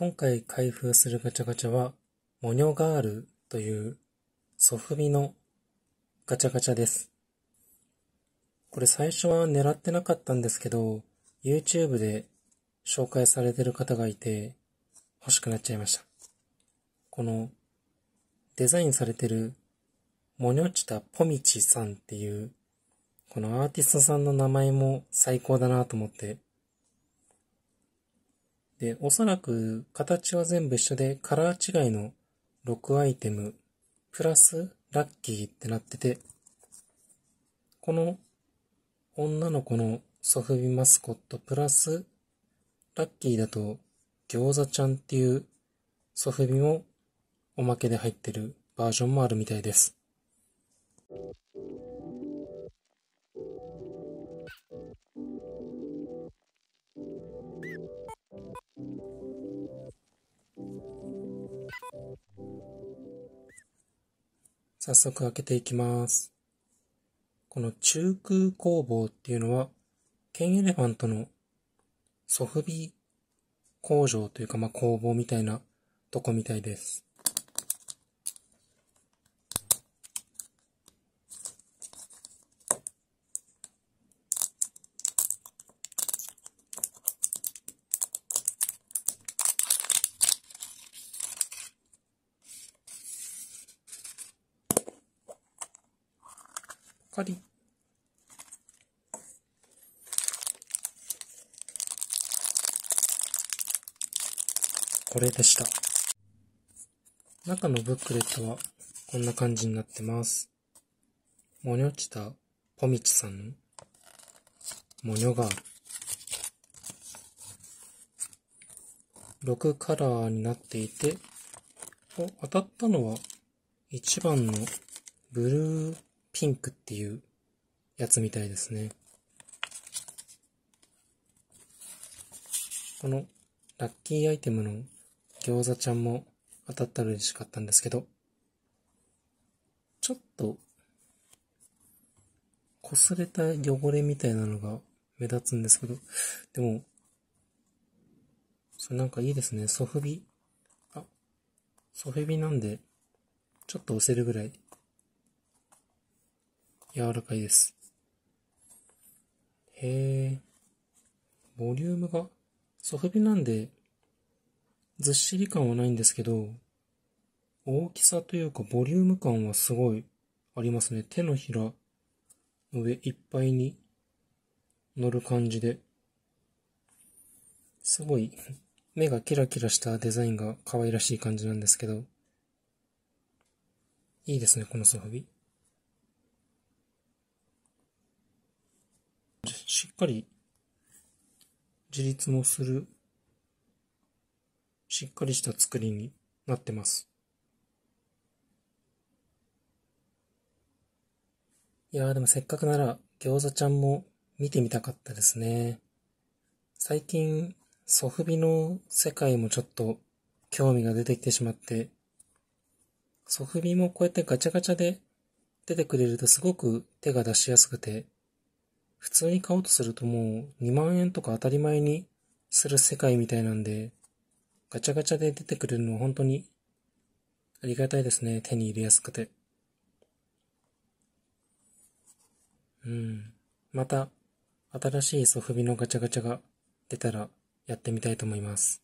今回開封するガチャガチャは、モニョガールというソフビのガチャガチャです。これ最初は狙ってなかったんですけど、YouTube で紹介されてる方がいて欲しくなっちゃいました。このデザインされてるモニョチタポミチさんっていうこのアーティストさんの名前も最高だなと思ってで、おそらく形は全部一緒で、カラー違いの6アイテム、プラスラッキーってなってて、この女の子のソフビマスコットプラスラッキーだと餃子ちゃんっていうソフビもおまけで入ってるバージョンもあるみたいです。早速開けていきます。この中空工房っていうのは、ケンエレファントのソフビ工場というか、まあ、工房みたいなとこみたいです。かり。これでした。中のブックレットはこんな感じになってます。モニョチタポミチさんのモニョガール。6カラーになっていて、当たったのは1番のブルーピンクっていうやつみたいですね。このラッキーアイテムの餃子ちゃんも当たったら嬉しかったんですけど、ちょっと、擦れた汚れみたいなのが目立つんですけど、でも、それなんかいいですね。ソフビ。あ、ソフビなんで、ちょっと押せるぐらい柔らかいです。へえ、ボリュームが、ソフビなんで、ずっしり感はないんですけど、大きさというかボリューム感はすごいありますね。手のひらの上いっぱいに乗る感じで。すごい目がキラキラしたデザインが可愛らしい感じなんですけど。いいですね、このソフビ。しっかり自立もする、しっかりした作りになってます。いやーでもせっかくなら餃子ちゃんも見てみたかったですね。最近、ソフビの世界もちょっと興味が出てきてしまって、ソフビもこうやってガチャガチャで出てくれるとすごく手が出しやすくて、普通に買おうとするともう2万円とか当たり前にする世界みたいなんで、ガチャガチャで出てくれるのは本当にありがたいですね。手に入れやすくて。うん。また、新しいソフビのガチャガチャが出たらやってみたいと思います。